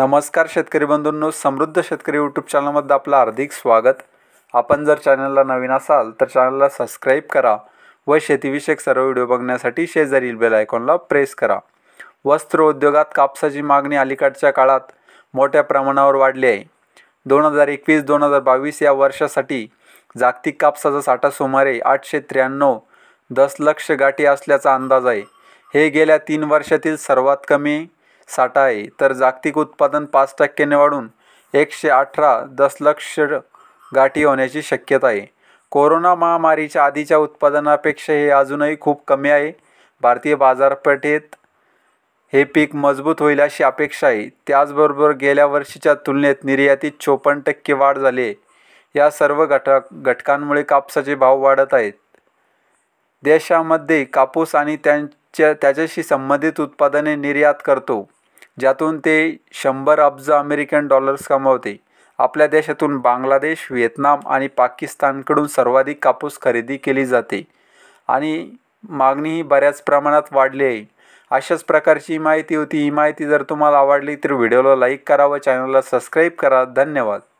नमस्कार शेतकरी बंधूंनो समृद्ध शेतकरी यूट्यूब चॅनलमध्ये आपलं हार्दिक स्वागत आपण जर चॅनलला नवीन असाल तर चॅनलला सबस्क्राईब करा व शेतीविषयक सर्व व्हिडिओ बघण्यासाठी शेजारील बेल आयकॉनला प्रेस करा वस्त्र उद्योगात कापसाची मागणी अलीकडच्या काळात मोठ्या प्रमाणावर वाढली आहे दोन हजार एकवीस दोन हजार बावीस या वर्षासाठी जागतिक कापसाचा साठा सुमारे आठशे त्र्याण्णव दस लक्ष गाठी असल्याचा अंदाज आहे हे गेल्या तीन वर्षातील सर्वात कमी साठा आहे तर जागतिक उत्पादन पाच टक्क्याने वाढून एकशे अठरा दशलक्ष गाठी होण्याची शक्यता आहे कोरोना महामारीच्या आधीच्या उत्पादनापेक्षा हे अजूनही खूप कमी आहे भारतीय बाजारपेठेत हे पीक मजबूत होईल अशी अपेक्षा आहे त्याचबरोबर गेल्या वर्षीच्या तुलनेत निर्यातीत चोपन्न टक्के वाढ झाली आहे या सर्व घटक घटकांमुळे कापसाचे भाव वाढत आहेत देशामध्ये कापूस आणि त्यांच्या त्याच्याशी संबंधित उत्पादने निर्यात करतो ज्यातून ते शंभर अब्ज अमेरिकन डॉलर्स कमावते आपल्या देशातून बांगलादेश व्हिएतनाम आणि पाकिस्तानकडून सर्वाधिक कापूस खरेदी केली जाते आणि मागणीही बऱ्याच प्रमाणात वाढली आहे अशाच प्रकारची माहिती होती ही माहिती जर तुम्हाला आवडली तर व्हिडिओला लाईक करा व चॅनलला सबस्क्राईब करा धन्यवाद